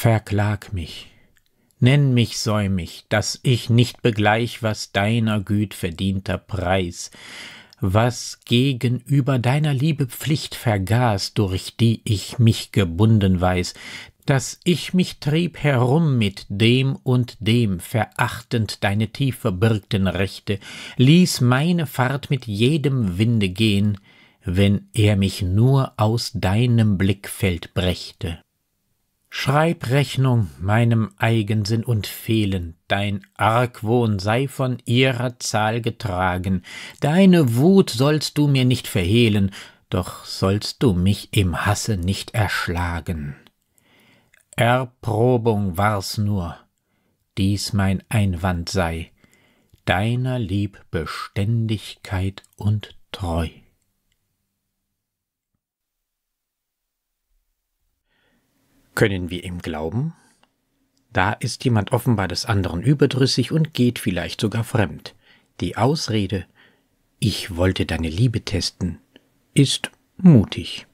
Verklag mich, nenn mich säumig, dass ich nicht begleich, was deiner Güt verdienter Preis, was gegenüber deiner Liebe Pflicht vergaß, durch die ich mich gebunden weiß, dass ich mich trieb herum mit dem und dem, verachtend deine tief verbürgten Rechte, ließ meine Fahrt mit jedem Winde gehen, wenn er mich nur aus deinem Blickfeld brächte. Schreib Rechnung meinem Eigensinn und Fehlen, dein Argwohn sei von ihrer Zahl getragen, deine Wut sollst du mir nicht verhehlen, doch sollst du mich im Hasse nicht erschlagen. Erprobung war's nur, dies mein Einwand sei, deiner Lieb Beständigkeit und Treu. Können wir ihm glauben? Da ist jemand offenbar des anderen überdrüssig und geht vielleicht sogar fremd. Die Ausrede, ich wollte deine Liebe testen, ist mutig.